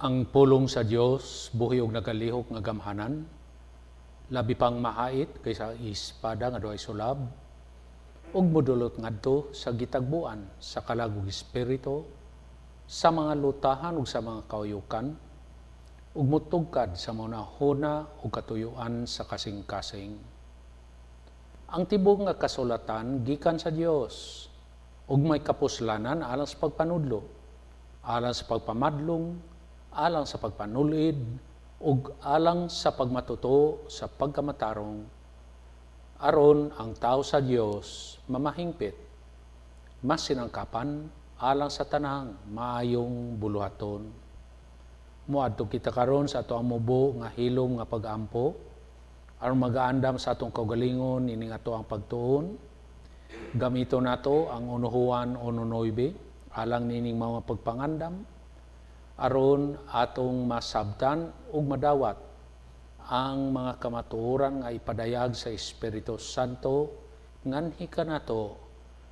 ang pulong sa Dios buhi og nagalihok nga gamhanan labi pang mahait kaysa ispada nga duhay sulab ug modulot ngadto sa gitagbuan sa kalagog espiritu sa mga lutahan ug sa mga kawayukan ug mutugkad sa mga huna ug katuyuan sa kasing-kasing ang tibok nga kasulatan gikan sa Dios ug may kapuslanan alang sa pagpanudlo alang sa pagpamadlong alang sa pagpanulid ug alang sa pagmatuto sa pagkamatarong aron ang tao sa Dios mamahingpit mas sinangkapan alang sa tanang maayong buluhaton muadto kita karon sa ato ang mubo nga hilom nga pagampo ampo aron magaandam sa atong kaugalingon ining ato ang pagtuon gamito nato ang unuhuan ununoybe alang nining mga pagpangandam aron atong masabtan ug madawat ang mga kamatuoran nga ipadayag sa Espiritu Santo nganhi kanato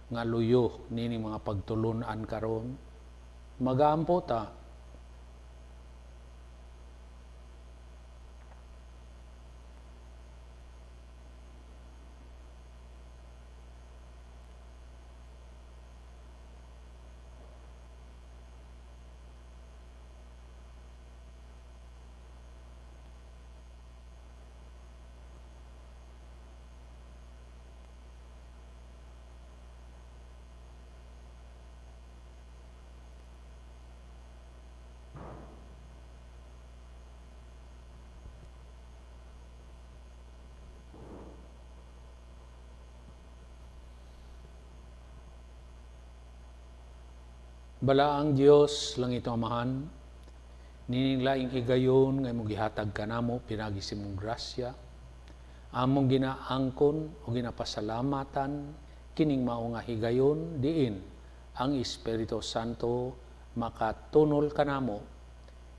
nga luyo nini mga pagtulunan karon magaampo ta Balaang Dios lang ito amahan, nininglaing higayon nga imong gihatag kanamo pinagi simong grasya. Among ginaangkon o ginapasalamatan kining mao nga higayon diin ang Espiritu Santo makatunol kanamo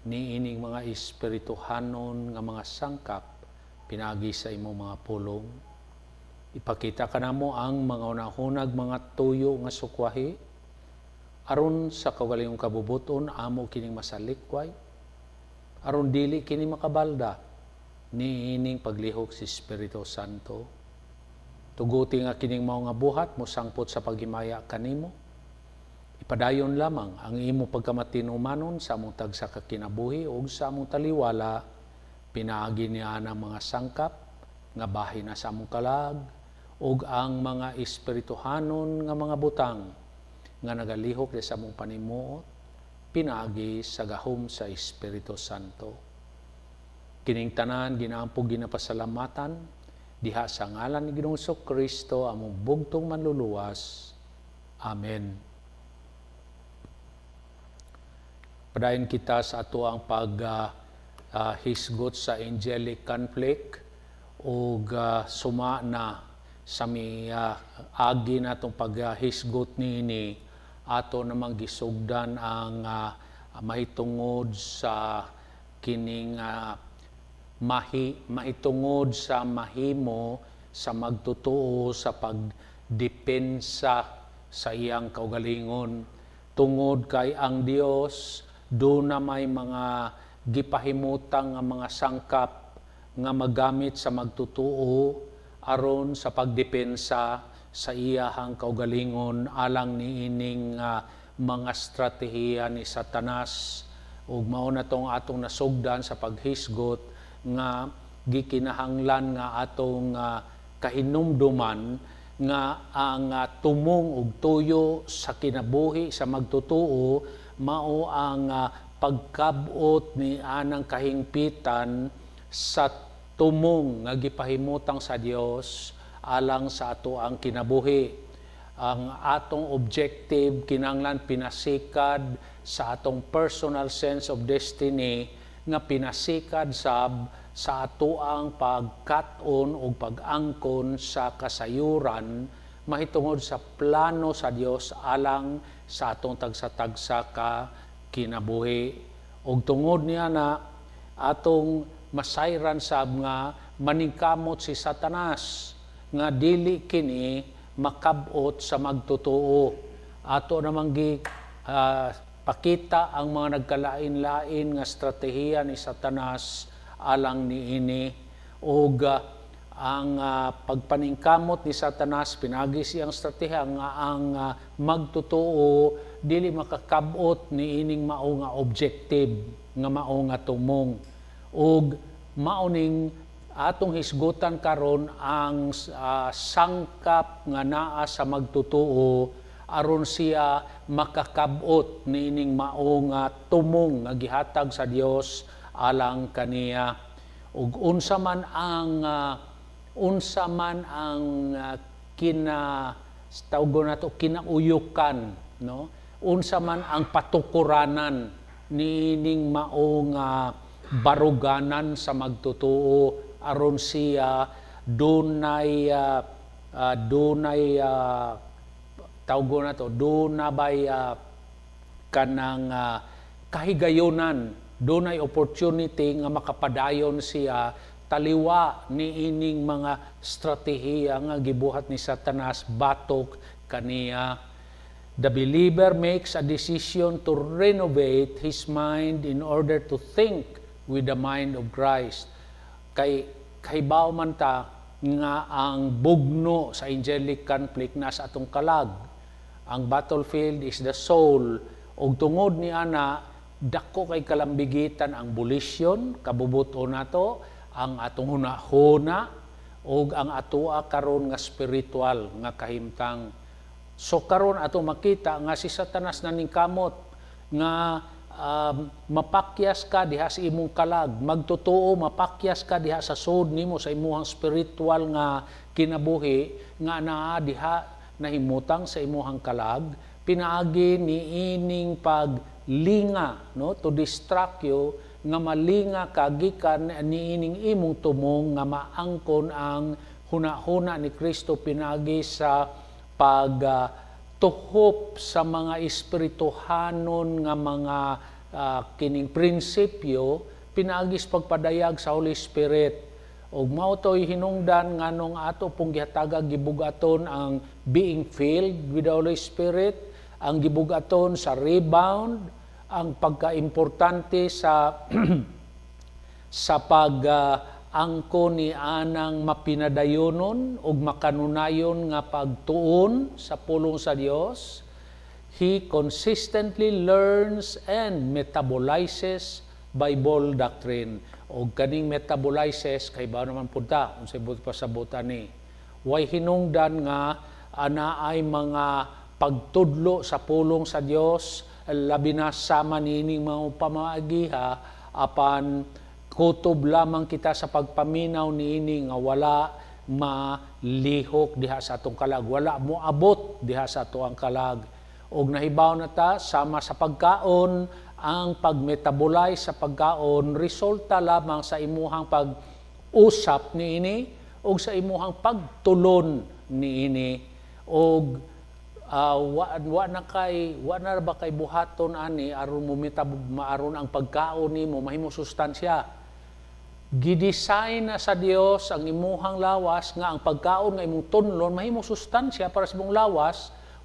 niining mga espirituhanon nga mga sangkap pinagi sa imong mga pulong. Ipakita kanamo ang mga unahunag mga tuyo nga sukwahi aron sa kagalayong kabubuton amo kining masalikway aron dili kini makabalda niining paglihok si Espiritu Santo tuguti nga kining mao nga buhat mosangpot sa paghimaya kanimo ipadayon lamang ang imo pagkamatinumanon sa among tagsa kakinabuhi ug sa among taliwala pinaagi niya ang mga sangkap nga bahin na sa among kalag ug ang mga espirituhanon nga mga butang nga nagalihok di sa mong panimuot, pinaagi sa gahom sa Espiritu Santo. Kining tanan ginaampo ginapasalamatan diha sa ngalan ni Ginoong Kristo among bugtong manluluwas. Amen. Padayon kita sa ato ang pag uh, hisgot sa angelic conflict o uh, ah, suma na sa may uh, agi na itong paghisgot ni, ni ato namang gisugdan ang uh, ah, mahitungod sa kining uh, mahi maitungod sa mahimo sa magtotoo sa pagdepensa sa iyang kaugalingon tungod kay ang Dios do na may mga gipahimutang nga mga sangkap nga magamit sa magtutuo aron sa pagdepensa sa iyahang kaugalingon alang niining uh, ah, mga strategiya ni Satanas ug mao na tong atong nasugdan sa paghisgot nga gikinahanglan nga atong uh, kahinumduman nga ang uh, tumong ug tuyo sa kinabuhi sa magtutuo mao ang uh, pagkabot ni anang kahingpitan sa tumong nga gipahimutang sa Dios alang sa ato ang kinabuhi. Ang atong objective kinanglan pinasikad sa atong personal sense of destiny nga pinasikad sab sa ato ang pagkaton o pagangkon sa kasayuran mahitungod sa plano sa Dios alang sa atong tagsa-tagsa ka kinabuhi ug tungod niya na atong masayran sab nga maningkamot si Satanas nga dili kini makabot sa magtotoo. Ato namang gi uh, pakita ang mga nagkalain-lain nga estratehiya ni Satanas alang ni ini og ah, ang uh, pagpaningkamot ni Satanas pinagi siyang estratehiya nga ang uh, magtotoo dili makakabot ni ining mao nga objective nga mao nga tumong og maoning atong hisgutan karon ang uh, sangkap nga naa sa magtutuo aron siya makakabot niining maong uh, tumong nga gihatag sa Dios alang kaniya ug unsa man ang uh, unsa man ang uh, kina tawgon nato kinauyukan no unsa man ang patukuranan niining maong uh, baruganan sa magtutuo aron siya dunay uh, uh, dunay uh, ah, tawgo na to dunay uh, kanang uh, kahigayunan dunay opportunity nga makapadayon siya taliwa ni ining mga strategiya nga gibuhat ni Satanas batok kaniya The believer makes a decision to renovate his mind in order to think with the mind of Christ kay kay Bauman ta nga ang bugno sa angelic conflict na sa atong kalag. Ang battlefield is the soul. Og tungod ni ana dako kay kalambigitan ang bulisyon, kabubuto nato ang atong hunahuna og ang atoa karon nga spiritual nga kahimtang. So karon ato makita nga si Satanas na ningkamot nga um, mapakyas ka diha sa imong kalag magtotoo mapakyas ka diha sa sod nimo sa imong spiritual nga kinabuhi nga naa diha nahimutang sa imong kalag pinaagi ni ining paglinga no to distract you nga malinga kagikan ni ining imong tumong nga maangkon ang hunahuna ni Kristo pinagi sa pag uh, tuhop sa mga espirituhanon nga mga uh, kining prinsipyo pinaagis pagpadayag sa Holy Spirit ug mao toy hinungdan nganong ato pong gihataga gibugaton ang being filled with the Holy Spirit ang gibugaton sa rebound ang pagkaimportante sa sa pag uh, angko ni anang mapinadayonon ug makanunayon nga pagtuon sa pulong sa Dios He consistently learns and metabolizes Bible doctrine. O kaning metabolizes, kay ba naman punta, kung sa pa sa botany. Why hinungdan nga, ana ay mga pagtudlo sa pulong sa Dios, labi na sama nining mga pamaagiha, apan kutob lamang kita sa pagpaminaw niini nga wala malihok diha sa atong kalag, wala mo abot diha sa atong kalag ug nahibaw na ta sama sa pagkaon ang pagmetabolize sa pagkaon resulta lamang sa imuhang pag-usap niini ug sa imuhang pagtulon niini ug uh, ah, wa, wa na kay wa na ba kay buhaton ani aron mo maaron ang pagkaon nimo mahimo sustansya gidesign na sa Dios ang imuhang lawas nga ang pagkaon nga imong tunlon mahimo sustansya para sa imong lawas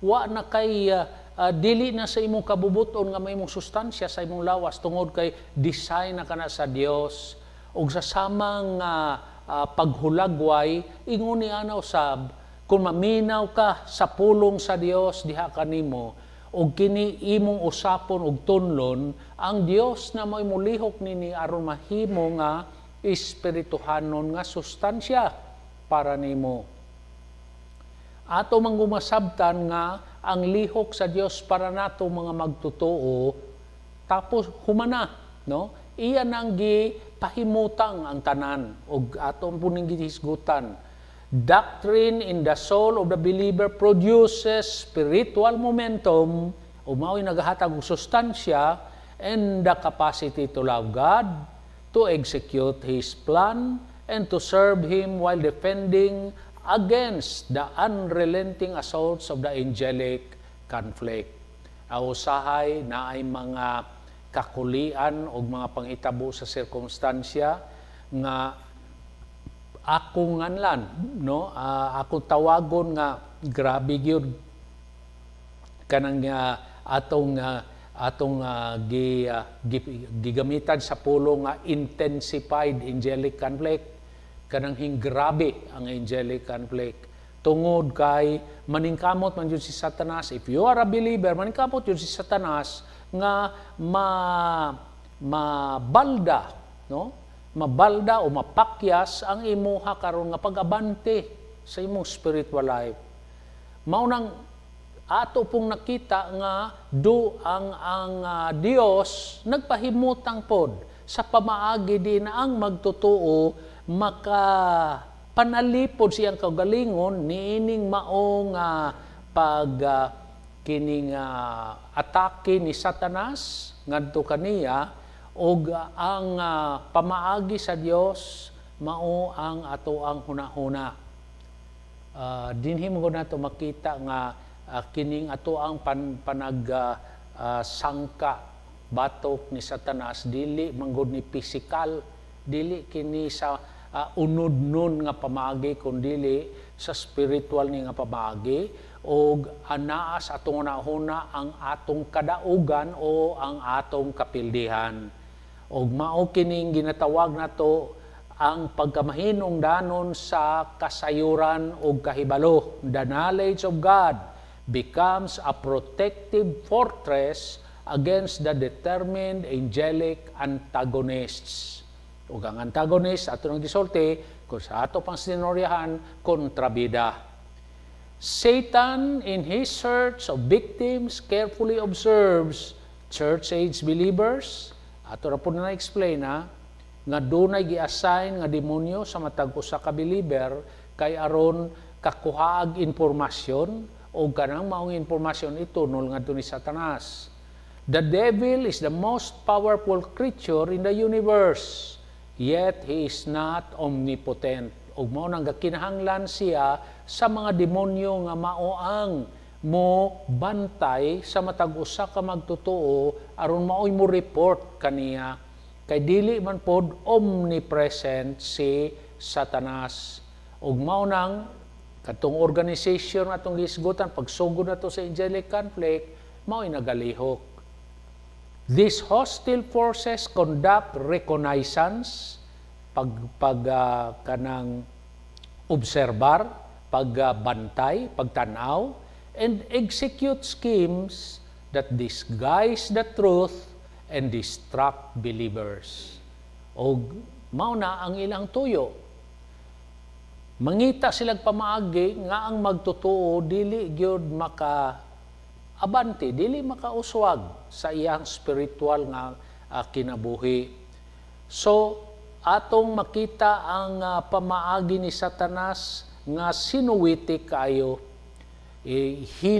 wa na kay uh, uh, dili na sa imong kabubuton nga may imong sustansya sa imong lawas tungod kay design na kana sa Dios ug sa samang uh, uh, paghulagway ingon ni ana usab kung maminaw ka sa pulong sa Dios diha kanimo og kini imong usapon og tunlon ang Dios na may mulihok nini aron mahimo nga espirituhanon nga sustansya para nimo ato mangumasabtan nga ang lihok sa Dios para nato mga magtotoo tapos humana no iya nang gi pahimutang ang tanan og aton puning gihisgutan doctrine in the soul of the believer produces spiritual momentum umaoy nagahatag og sustansya and the capacity to love God to execute his plan and to serve him while defending against the unrelenting assaults of the angelic conflict. Ausahay na ay mga kakulian o mga panghitabo sa sirkumstansya nga ako nganlan no uh, ako tawagon nga grabe gyud kanang uh, atong uh, atong uh, gi, uh, gigamitan sa pulo nga intensified angelic conflict kanang grabe ang angelic conflict tungod kay maningkamot man yun si Satanas. If you are a believer, maningkamot yun si Satanas nga ma mabalda, no? Mabalda o mapakyas ang imuha karon nga pagabante sa imong spiritual life. Mao nang ato pong nakita nga do ang ang uh, ah, Dios nagpahimutang pod sa pamaagi din ang magtotoo maka panalipod siyang kagalingon niining maong uh, pag uh, kining uh, atake ni Satanas ngadto kaniya og uh, ang uh, pamaagi sa Dios mao ang ato ang hunahuna. Uh, dinhi mo to makita nga uh, kining ato ang pan, panag uh, sangka batok ni Satanas dili manggod ni physical dili kini sa uh, unod nun nga pamagi kundili sa spiritual ni nga pamagi og anaa ah, sa atong nahuna ang atong kadaugan o ang atong kapildihan og mao kining ginatawag nato ang pagkamahinong danon sa kasayuran o kahibalo. The knowledge of God becomes a protective fortress against the determined angelic antagonists ug ang antagonist ato nang gisulti kun sa ato pang sinoryahan kontrabida. Satan in his search of victims carefully observes church age believers ato ra pud na explain na nga dunay gi-assign nga demonyo sa matag usa ka believer kay aron kakuhaag impormasyon o kanang maong ito nol nga ni Satanas. The devil is the most powerful creature in the universe. Yet he is not omnipotent. Ug mao nang kinahanglan siya sa mga demonyo nga mao ang mo bantay sa matag usa ka magtotoo aron maoy mo report kaniya kay dili man pod omnipresent si Satanas ug mao nang katong organization atong gisgutan pagsugod nato sa angelic conflict mao nagalihok These hostile forces conduct reconnaissance, pag, pag uh, kanang obserbar, pagbantay, ah, uh, pagtanaw, and execute schemes that disguise the truth and distract believers. O mauna ang ilang tuyo. Mangita silag pamaagi nga ang magtotoo dili gyud maka abante dili makauswag sa iyang spiritual nga uh, kinabuhi so atong makita ang uh, pamaagi ni Satanas nga sinuwiti kayo eh, he,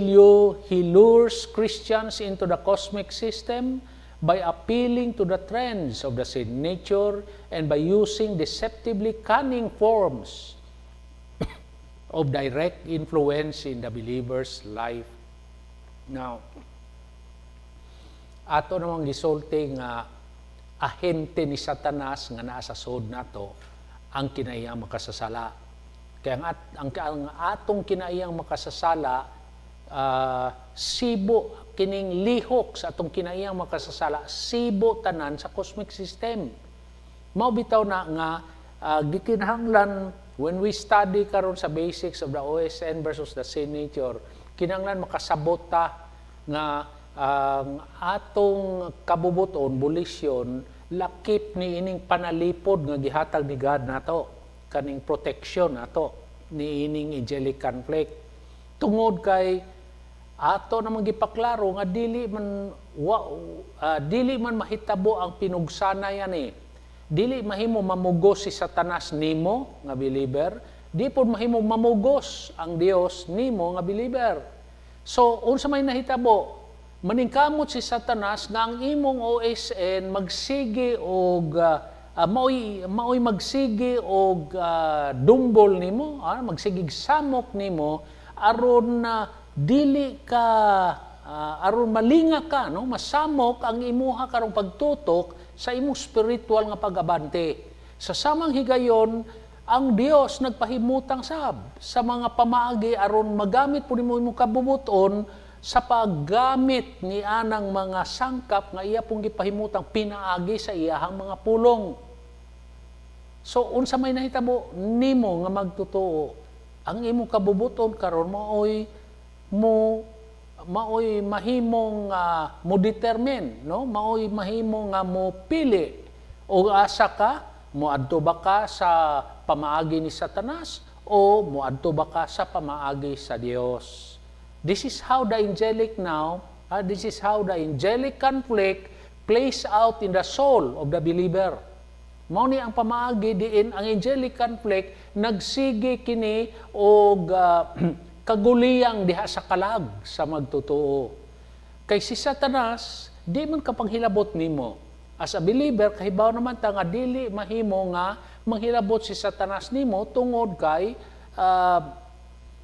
he lures Christians into the cosmic system by appealing to the trends of the sin nature and by using deceptively cunning forms of direct influence in the believer's life. Now, ato namang gisulti nga ahente ni Satanas nga naa sa sod nato ang kinaiyang makasasala. Kaya ang, at, ang, ang atong kinaiyang makasasala uh, sibo kining lihok sa atong kinaiyang makasasala sibo tanan sa cosmic system. Mao bitaw na nga uh, ah, gikinahanglan when we study karon sa basics of the OSN versus the sin nature kinanglan makasabota nga ang uh, atong kabubuton, bulisyon, lakip ni ining panalipod nga gihatag ni God nato kaning protection nato ni ining angelic conflict tungod kay ato namang gipaklaro nga dili man wa, uh, dili man mahitabo ang pinugsana yan eh. dili mahimo mamugo si Satanas nimo nga believer Di pod mahimo mamugos ang Dios nimo nga believer. So unsa may nahitabo, maningkamot si Satanas nga ang imong OSN magsige og uh, maoy maoy magsige og uh, dumbol nimo, ah, magsigig samok nimo aron na dili ka uh, aron malinga ka no masamok ang imuha karong pagtutok sa imong spiritual nga pagabante. Sa samang higayon, ang Dios nagpahimutang sab sa mga pamaagi aron magamit po nimo imong kabubuton sa paggamit ni anang mga sangkap nga iya pong gipahimutang pinaagi sa iyahang mga pulong. So unsa may nahitabo nimo nga magtotoo ang imong kabubuton karon maoy mo maoy mahimong uh, mo determine no maoy mahimong nga uh, mo pili o asa ka mo adto ba ka sa pamaagi ni Satanas o muadto ba ka sa pamaagi sa Dios. This is how the angelic now, uh, this is how the angelic conflict plays out in the soul of the believer. Mao ni ang pamaagi diin ang angelic conflict nagsige kini og uh, kaguliyang diha sa kalag sa magtotoo. Kay si Satanas di man kapanghilabot nimo. As a believer kahibaw naman ta nga dili mahimo nga manghilabot si Satanas nimo tungod kay uh,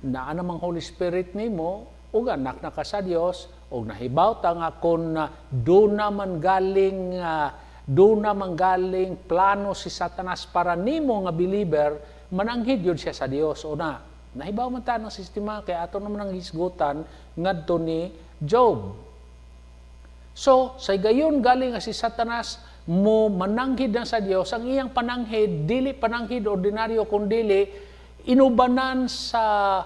naa namang Holy Spirit nimo ug anak na ka sa Dios ug nahibaw ta nga kon uh, do na man galing uh, do na man galing plano si Satanas para nimo nga believer mananghid yun siya sa Dios una nahibaw man ta ng sistema kay ato naman ang hisgutan ngadto ni Job So, sa gayon galing nga si Satanas mo mananghid na sa Dios ang iyang pananghid dili pananghid ordinaryo kun dili inubanan sa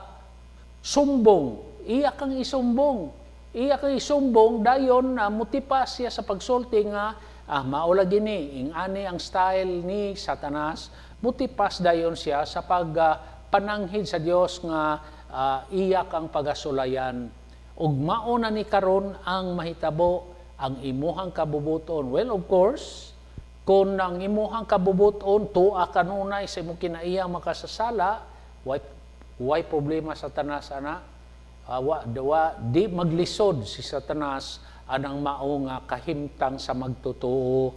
sumbong iya kang isumbong iya kang isumbong dayon na uh, mutipas siya sa pagsulti nga ah, maula gini ing ani ang style ni Satanas mutipas dayon siya sa pag uh, pananghid sa Dios nga uh, iya kang pagasulayan ug mao na ni karon ang mahitabo ang imuhang kabubuton. Well, of course, kung ang imuhang kabubuton tuwa kanunay sa imong kinaiya makasasala, why, why problema sa tanas ana? Uh, wa, di maglisod si Satanas anang mao nga kahimtang sa magtotoo.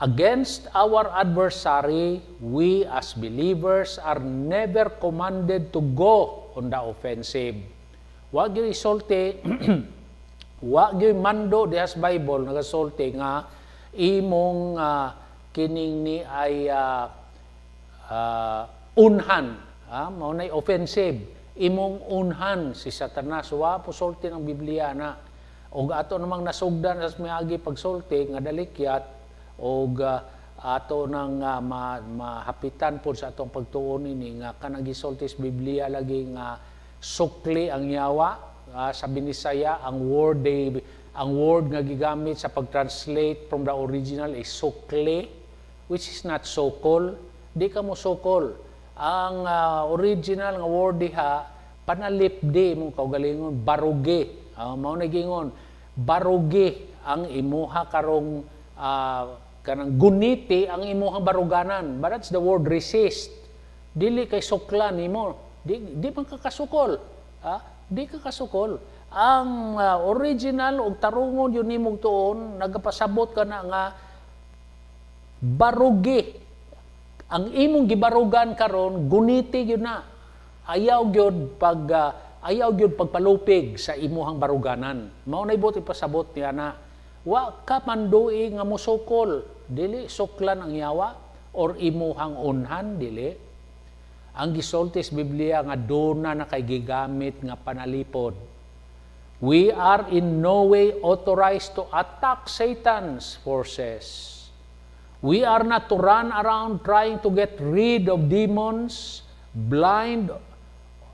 Against our adversary, we as believers are never commanded to go on the offensive. Wag resulte Wa gyud mando dihas Bible nagasulti nga imong uh, kining ni ay uh, uh, unhan, ha? mao nay offensive imong unhan si Satanas wa posulti ng Biblia na og ato namang nasugdan sa miagi pagsulti nga dalikyat og uh, ato nang uh, ma, mahapitan pod sa atong pagtuon ini nga kanang gisulti sa Biblia lagi nga sukli ang yawa uh, sa Binisaya ang word they ang word nga gigamit sa pagtranslate from the original is sokle which is not so sokol di ka mo so sokol ang uh, original nga word diha panalip di mo kaugalingon baruge uh, mao na gingon baruge ang imuha karong uh, kanang guniti ang imuhang baruganan but that's the word resist dili kay sokla nimo di di man kakasukol ha? Di ka kasukol. Ang uh, original og tarungon yun nimog tuon, nagapasabot ka na nga barugi. Ang imong gibarugan karon guniti yun na. Ayaw gyud pag uh, ayaw gyud pagpalupig sa imuhang baruganan. Mao na ibot ipasabot ni ana. wa ka manduig nga musukol dili suklan ang yawa or imuhang unhan dili ang gisulti sa Biblia nga doon na kay gigamit nga panalipod. We are in no way authorized to attack Satan's forces. We are not to run around trying to get rid of demons, blind, uh,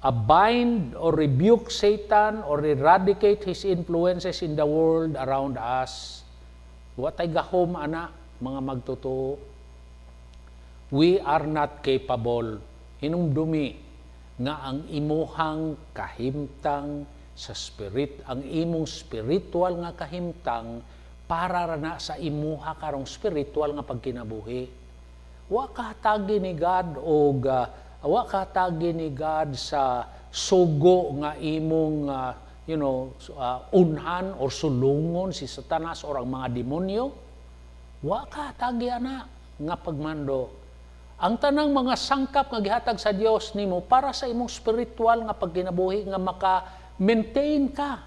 bind or rebuke Satan or eradicate his influences in the world around us. Watay gahom, ana, mga magtotoo. We are not capable hinumdumi nga ang imuhang kahimtang sa spirit ang imong spiritual nga kahimtang para na sa imuha karong spiritual nga pagkinabuhi wa ka tagi ni God og ah, wa ka tagi ni God sa sugo nga imong uh, you know, uh, unhan or sulungon si satanas or ang mga demonyo, wa ka tagi ana nga pagmando ang tanang mga sangkap nga gihatag sa Dios nimo para sa imong spiritual nga pagginabuhi nga maka maintain ka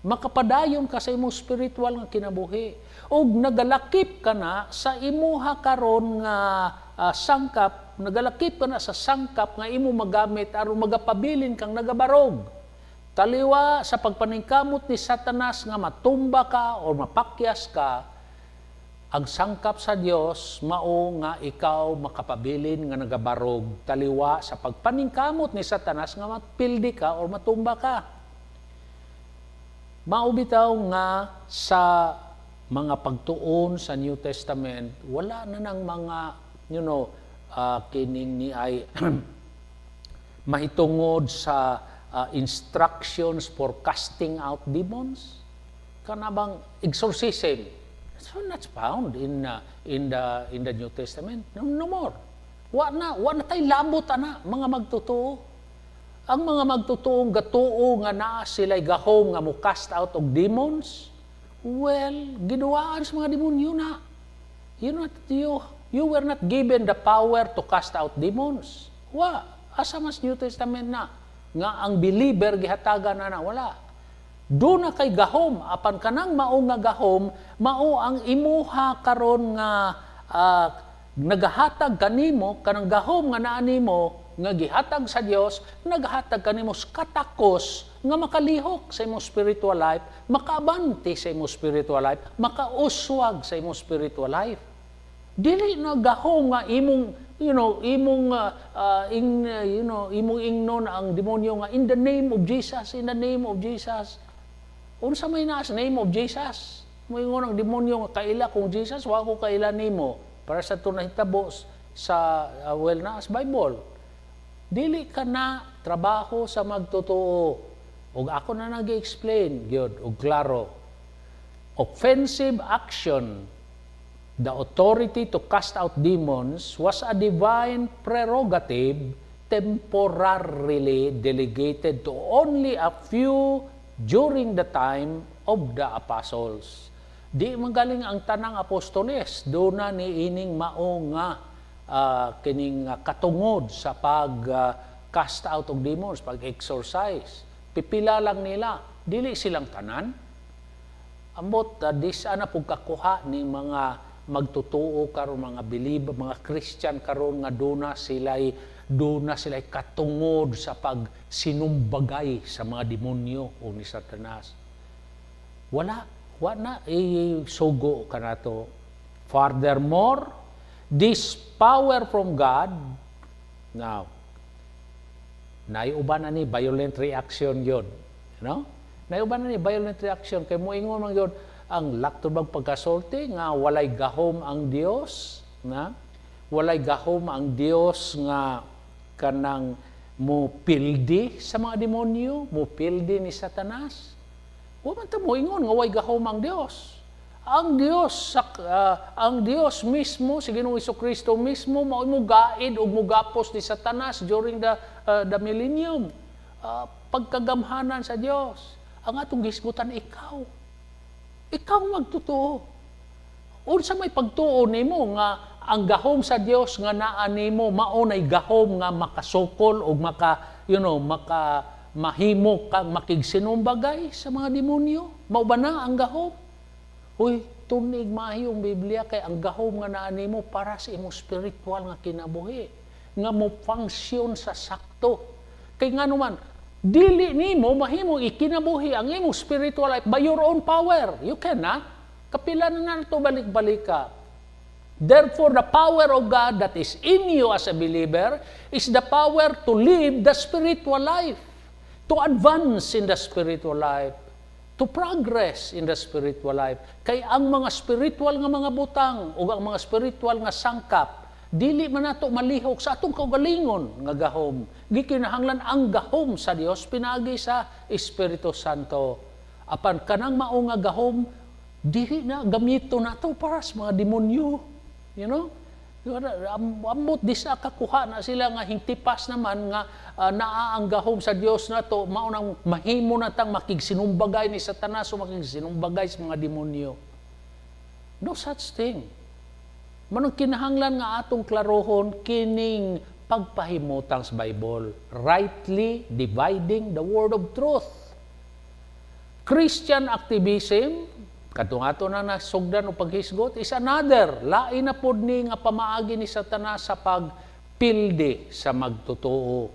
makapadayon ka sa imong spiritual nga kinabuhi ug nagalakip ka na sa imuha karon nga uh, sangkap nagalakip ka na sa sangkap nga imo magamit aron magapabilin kang nagabarog taliwa sa pagpaningkamot ni Satanas nga matumba ka o mapakyas ka ang sangkap sa Dios mao nga ikaw makapabilin nga nagabarog taliwa sa pagpaningkamot ni Satanas nga matpildi ka o matumba ka. Mao bitaw nga sa mga pagtuon sa New Testament, wala na nang mga you know uh, kining ni ay mahitungod sa uh, instructions for casting out demons. Kanabang exorcism So not found in uh, in the in the New Testament. No, no more. Wa na, wa na tay labot ana mga magtotoo. Ang mga magtotoong gatuo nga naa sila'y gahom nga mo cast out og demons, well, giduwaan sa mga demonyo na. You not you you were not given the power to cast out demons. Wa, asa mas New Testament na nga ang believer gihatagan na na wala do na kay gahom apan kanang mao nga gahom mao ang imuha karon nga uh, nagahatag kanimo kanang gahom nga naa nimo nga gihatag sa Dios naghatag kanimo katakos nga makalihok sa imong spiritual life makaabante sa imong spiritual life makauswag sa imong spiritual life dili na gahom nga imong you know imong uh, ah, ah, in, uh, you know imong ingnon ang demonyo nga in the name of Jesus in the name of Jesus Unsa may naa sa name of Jesus? Moingon ang demonyo nga kaila kung Jesus wa ko kaila nimo para sa tunay hitabo sa uh, well na Bible. Dili ka na trabaho sa magtotoo. Ug ako na nag-explain gyud ug klaro. Offensive action the authority to cast out demons was a divine prerogative temporarily delegated to only a few during the time of the apostles. Di magaling ang tanang apostoles, do na niining mao nga uh, kining ah, katungod sa pag uh, cast out of demons, pag exorcise. Pipila lang nila, dili silang tanan. Ambot, uh, this ana pug kakuha ni mga magtutuo karon mga believe, mga Christian karon nga do na sila'y doon na sila katungod sa pagsinumbagay sa mga demonyo o ni Satanas. Wala, wala i-sugo eh, ka na to. Furthermore, this power from God, now, naiuban na ni violent reaction yon you know? naiuban na ni violent reaction kay moingon man yon ang laktubag pagkasulti nga walay gahom ang Diyos, na walay gahom ang Diyos nga kanang mupildi sa mga demonyo, mo mupildi ni Satanas. Wa man ta mo ingon nga way gahom ang Dios. Ah, ang Dios sa uh, ang Dios mismo si Ginoong Kristo mismo mao mo gaid ug mugapos ni Satanas during the uh, the millennium. Uh, pagkagamhanan sa Dios. Ang atong gisgutan ikaw. Ikaw magtotoo. Unsa may pagtuo nimo nga ang gahom sa Dios nga naa nimo mao nay gahom nga makasokol og maka you know maka mahimo kang makigsinom sa mga demonyo mao ba na ang gahom huy tunig maayo ang Biblia kay ang gahom nga naa nimo para sa imong spiritual nga kinabuhi nga mo function sa sakto kay nganuman dili nimo mahimo ikinabuhi ang imong spiritual life by your own power you cannot kapilan na nato balik-balik ka Therefore, the power of God that is in you as a believer is the power to live the spiritual life, to advance in the spiritual life, to progress in the spiritual life. Kay ang mga spiritual nga mga butang o ang mga spiritual nga sangkap, dili man nato malihok sa atong kaugalingon nga gahom. Gikinahanglan ang gahom sa Dios pinagi sa Espiritu Santo. Apan kanang mao nga gahom, dili na gamito nato para sa mga demonyo You know? Ambot di sa kakuha na sila nga hingtipas naman nga uh, ah, naaanggahom sa Dios na to maunang mahimo na tang makigsinumbagay ni Satanas o makigsinumbagay sa mga demonyo. No such thing. Manong kinahanglan nga atong klarohon kining pagpahimutang sa Bible. Rightly dividing the word of truth. Christian activism, Katong ato na nasugdan o paghisgot is another. Lain na pod ni nga pamaagi ni Satanas sa pagpilde sa magtotoo.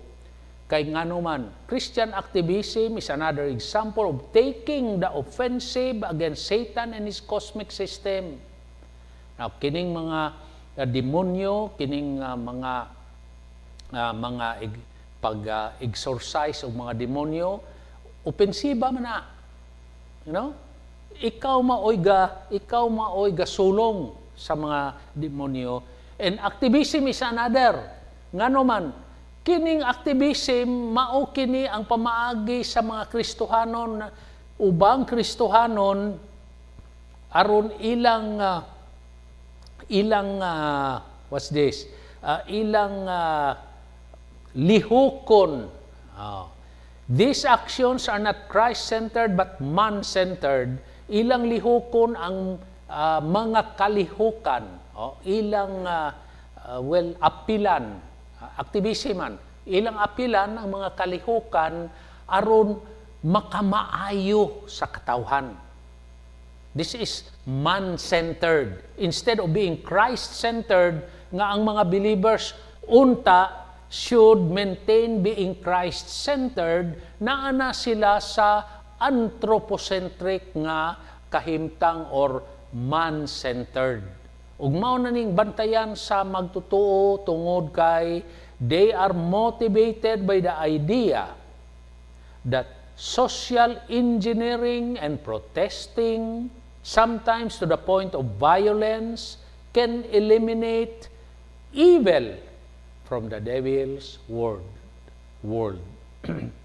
Kay nga naman, Christian activism is another example of taking the offensive against Satan and his cosmic system. Now, kining mga uh, demonyo, kining uh, mga uh, mga pag-exorcise uh, o mga demonyo, opensiba man na. You know? ikaw maoy ga, ikaw maoy ga sulong sa mga demonyo. And activism is another. Ngano man, kining activism mao kini ang pamaagi sa mga Kristohanon ubang Kristohanon aron ilang uh, ilang uh, what's this? Uh, ilang uh, lihukon. Oh. These actions are not Christ-centered but man-centered ilang lihukon ang uh, mga kalihukan, oh, ilang uh, well apilan, uh, activisman, ilang apilan ang mga kalihukan aron makamaayo sa katawhan. This is man-centered. Instead of being Christ-centered, nga ang mga believers unta should maintain being Christ-centered na ana sila sa anthropocentric nga kahimtang or man-centered. Ug mao na ning bantayan sa magtutuo tungod kay they are motivated by the idea that social engineering and protesting, sometimes to the point of violence, can eliminate evil from the devil's world. world.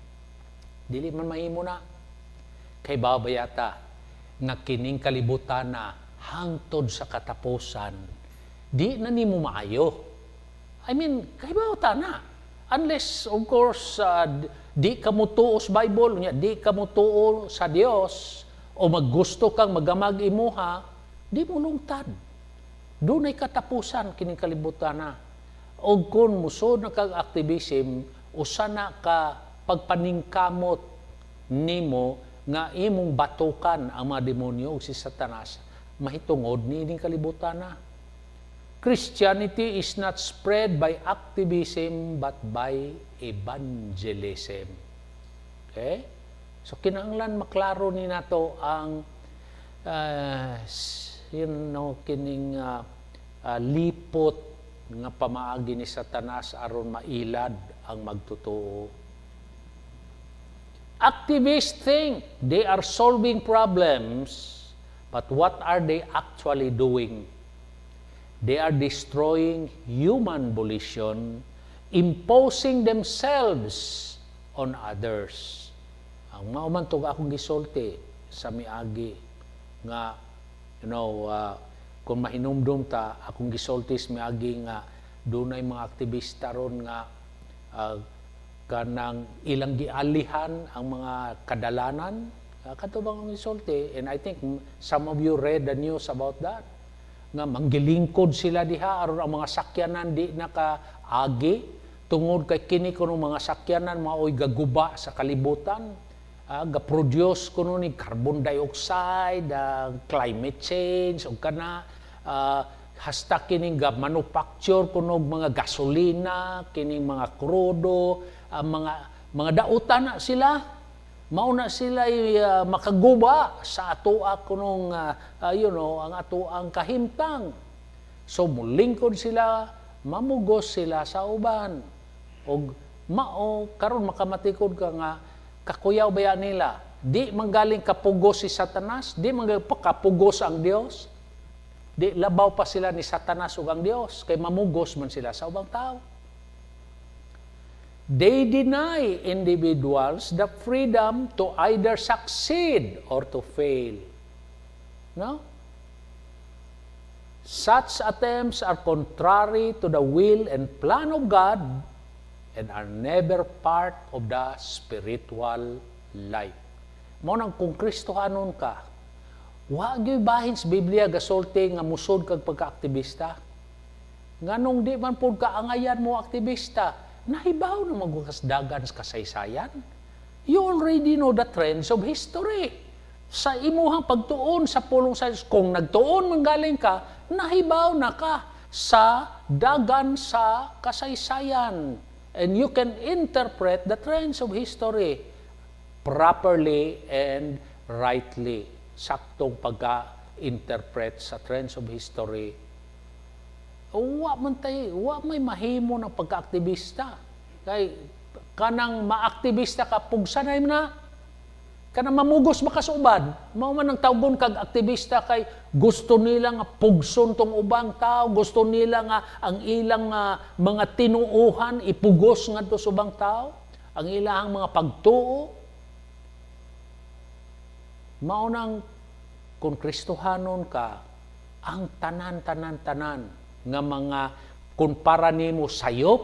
Dili man mahimo na kay babayata nga kining kalibutan na hangtod sa katapusan di na nimo maayo I mean kay bawta na unless of course uh, di ka mo tuos Bible nya di ka mo tuo sa Dios o maggusto kang magamag imuha di mo lungtad dunay katapusan kining kalibutan na og kun musod na kag activism o sana ka pagpaningkamot nimo nga imong batukan ang mga demonyo o si Satanas, mahitungod ni ining kalibutan na. Christianity is not spread by activism but by evangelism. Okay? So kinanglan maklaro ni nato ang uh, ah, you know, kining uh, uh, lipot nga pamaagi ni Satanas aron mailad ang magtotoo Activists think they are solving problems, but what are they actually doing? They are destroying human volition, imposing themselves on others. Ang mauman to akong gisulti sa miagi nga you know uh, kung mahinumdum ta akong gisulti sa miagi nga dunay mga aktivista ron nga uh, kanang ilang gialihan ang mga kadalanan ah, katubang ang isulti and I think some of you read the news about that nga manggilingkod sila diha aron ang mga sakyanan di nakaagi tungod kay kini kuno mga sakyanan maoy gaguba sa kalibutan uh, ga-produce kuno ni carbon dioxide uh, climate change ug kana uh, hasta kining ga manufacture kuno mga gasolina kining mga krudo uh, mga mga dauta na sila mao na sila uh, makaguba sa atoa kunong uh, ah, uh, you know ang atoang kahimtang so mulingkod sila mamugos sila sa uban og mao karon makamatikod ka nga kakuyaw baya nila di manggaling kapugos si Satanas di manggaling kapugos ang Dios di labaw pa sila ni Satanas ug ang Dios kay mamugos man sila sa ubang tao They deny individuals the freedom to either succeed or to fail. No? Such attempts are contrary to the will and plan of God and are never part of the spiritual life. Mo nang kung Kristohanon ka, wa gyud bahin sa Biblia gasulti nga musod kag pagkaaktivista. Nganong di man ka angayan mo aktivista, Nahibaw na magwakas dagan sa kasaysayan. You already know the trends of history. Sa imuhang pagtuon sa pulong sa kung nagtuon galing ka, nahibaw na ka sa dagan sa kasaysayan. And you can interpret the trends of history properly and rightly. Saktong pag interpret sa trends of history uwa man tay uwa may mahimo ng pagkaaktivista kay kanang maaktivista ka pugsanay na kanang mamugos ba ka sa uban mao man ang tawbon kag aktivista kay gusto nila nga pugson tong ubang tao gusto nila nga ang ilang uh, mga tinuuhan ipugos ngadto sa ubang tao ang ilang mga pagtuo mao nang kung Kristohanon ka ang tanan tanan tanan nga mga kumpara nimo sayop,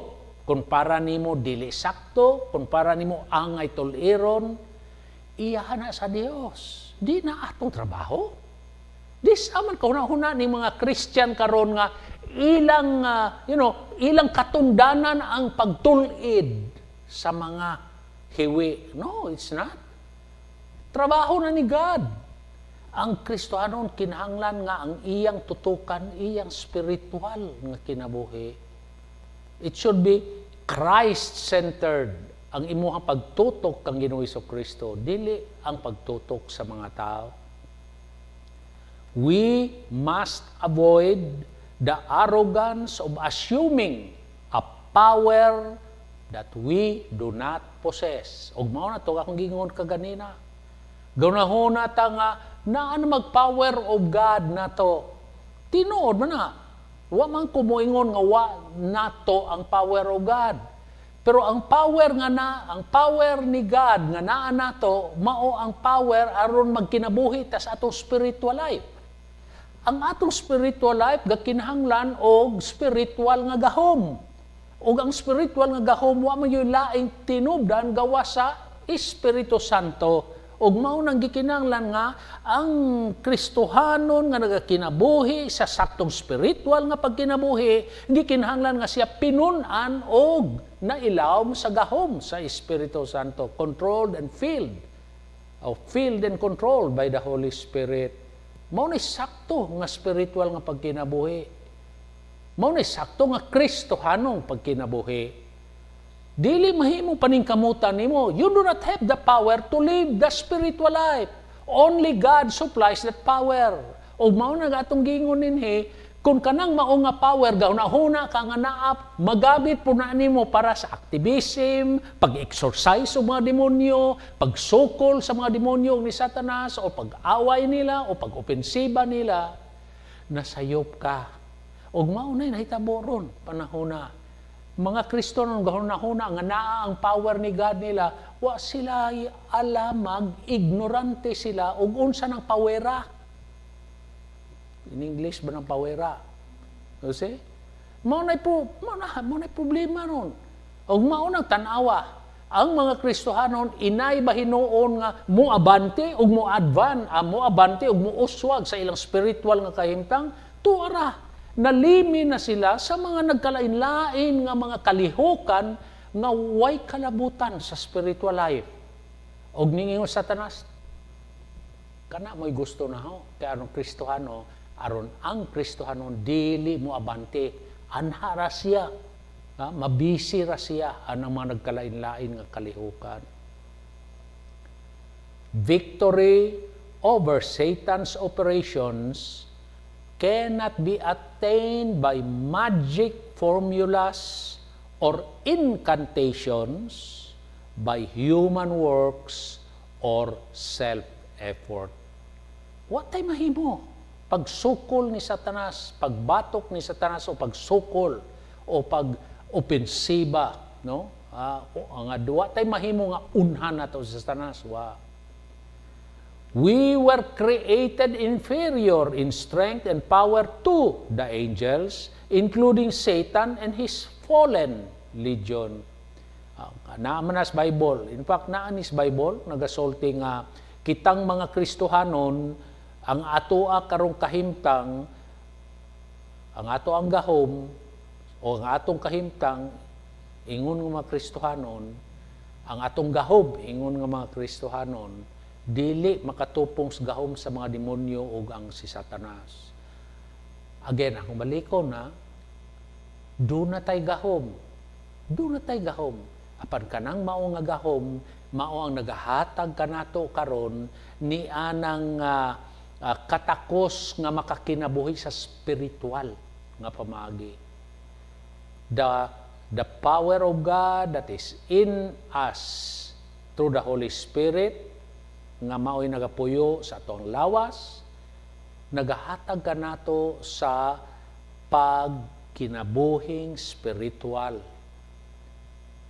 kumpara nimo dili sakto, kumpara nimo angay tol-iron, iya sa Dios. Di na atong trabaho. Di sa man kahuna-huna ni mga Christian karon nga ilang uh, you know, ilang katundanan ang pagtulid sa mga hiwi. No, it's not. Trabaho na ni God. Ang Kristohanon kinahanglan nga ang iyang tutukan, iyang spiritual nga kinabuhi. It should be Christ-centered ang imuhang pagtutok kang Ginoo Hesus Kristo, dili ang pagtutok sa mga tao. We must avoid the arrogance of assuming a power that we do not possess. Og mao na to akong gingon kaganina. Gaunahon na ta nga na ano mag-power of God na to. Tinood man na. Wa man ingon nga wa na to ang power of God. Pero ang power nga na, ang power ni God nga naa to, mao ang power aron magkinabuhi ta sa atong spiritual life. Ang atong spiritual life gakinhanglan og spiritual nga gahom. Og ang spiritual nga gahom wa man laing tinubdan gawa sa Espiritu Santo og mao nang gikinahanglan nga ang Kristohanon nga nagakinabuhi sa saktong spiritual nga pagkinabuhi gikinahanglan nga siya pinunan og nailawom sa gahom sa Espiritu Santo controlled and filled o oh, filled and controlled by the Holy Spirit mao ni sakto nga spiritual nga pagkinabuhi mao ni sakto nga Kristohanong pagkinabuhi Dili mahimo paning kamutan nimo. You do not have the power to live the spiritual life. Only God supplies that power. O mao na gatong gingon ninhi, kung kanang mao nga power gauna-huna ka nga naap, magamit po na nimo para sa activism, pag exercise sa mga demonyo, pagsukol sa mga demonyo ni Satanas, o pag-away nila, o pag-opensiba nila, nasayop ka. Og mao na nahitaboron ron panahon na mga Kristonon gahuna-huna nga naa ang power ni God nila wa sila alamag ignorante sila og unsa nang pawera in English ba nang pawera you see mao na po mao na mao na problema ron Og mao nang tanawa. ang mga Kristohanon inay ba hinuon nga moabante ug moadvan ah, moabante mo uswag sa ilang spiritual nga kahimtang tuara nalimi na sila sa mga nagkalain-lain nga mga kalihukan nga way kalabutan sa spiritual life. Og ningingo satanas, kana mo'y gusto na ho, kaya anong Kristohano, aron ang Kristohano, dili mo abante, anhara siya, ha? mabisi ra siya, anang mga nagkalain-lain nga kalihukan. Victory over Satan's operations cannot be attained by magic formulas or incantations by human works or self-effort. What ay mahimo? Pagsukol ni Satanas, pagbatok ni Satanas o pagsukol o pag-opensiba, no? Ah, uh, ang duwa tay mahimo nga unha na to sa Satanas. Wow. We were created inferior in strength and power to the angels, including Satan and his fallen legion. Uh, ah, naaman Bible. In fact, naan Bible, nagasulti nga, kitang mga Kristohanon, ang ato a karong kahimtang, ang ato ang gahom, o ang atong kahimtang, ingon nga mga Kristohanon, ang atong gahob, ingon nga mga Kristohanon, dili makatupong gahom sa mga demonyo o ang si Satanas. Again, ang baliko na, do na tay gahom. Do na tay gahom. Apan kanang mao nga gahom, mao ang nagahatag kanato karon ni anang uh, ah, uh, ah, katakos nga makakinabuhi sa spiritual nga pamagi. The the power of God that is in us through the Holy Spirit nga mao'y nagapuyo sa atong lawas, nagahatag ka nato sa pagkinabuhing spiritual.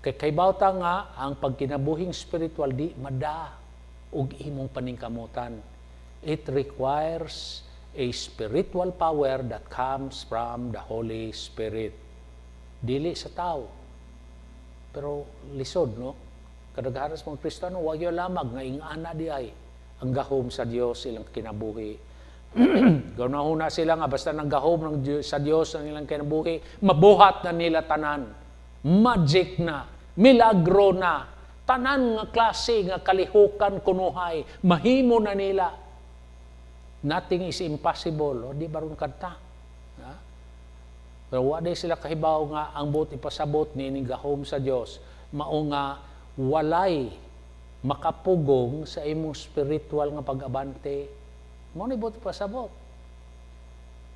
Kay kay bawta nga ang pagkinabuhing spiritual di mada og imong paningkamutan. It requires a spiritual power that comes from the Holy Spirit. Dili sa tao. Pero lisod, no? Kadaghanas mong Kristiyano, wag yo lamag nga ingana di ay ang gahom sa Dios ilang kinabuhi. Ganahon na sila nga basta nang gahom ng Diyos, sa Dios ang ilang kinabuhi, mabuhat na nila tanan. Magic na, milagro na, tanan nga klase nga kalihukan kunuhay, mahimo na nila. Nothing is impossible, o di baron kadta. Ha? Pero wala sila kahibaw nga ang buti pasabot ni ning gahom sa Dios mao nga walay makapugong sa imong spiritual nga pag-abante mo ni buti pasabot